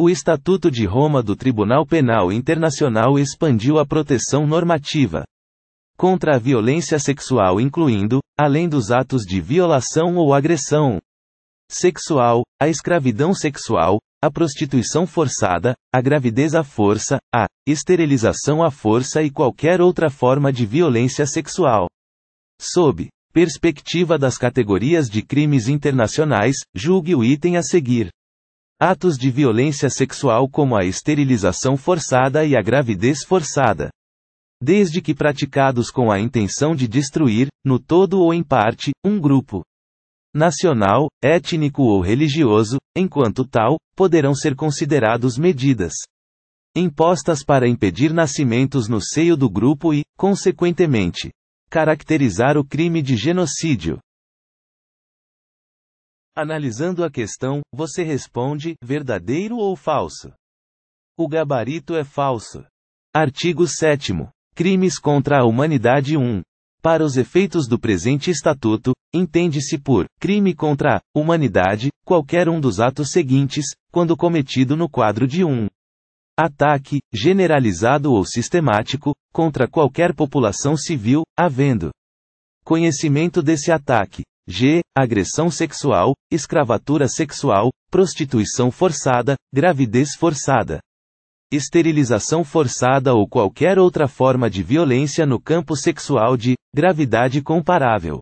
O Estatuto de Roma do Tribunal Penal Internacional expandiu a proteção normativa contra a violência sexual, incluindo, além dos atos de violação ou agressão sexual, a escravidão sexual, a prostituição forçada, a gravidez à força, a esterilização à força e qualquer outra forma de violência sexual. Sob perspectiva das categorias de crimes internacionais, julgue o item a seguir. Atos de violência sexual como a esterilização forçada e a gravidez forçada. Desde que praticados com a intenção de destruir, no todo ou em parte, um grupo nacional, étnico ou religioso, enquanto tal, poderão ser considerados medidas impostas para impedir nascimentos no seio do grupo e, consequentemente, caracterizar o crime de genocídio. Analisando a questão, você responde: verdadeiro ou falso? O gabarito é falso. Artigo 7. Crimes contra a Humanidade 1. Para os efeitos do presente estatuto, entende-se por crime contra a humanidade qualquer um dos atos seguintes, quando cometido no quadro de um ataque, generalizado ou sistemático, contra qualquer população civil, havendo conhecimento desse ataque, g. Agressão sexual, escravatura sexual, prostituição forçada, gravidez forçada. Esterilização forçada ou qualquer outra forma de violência no campo sexual de gravidade comparável.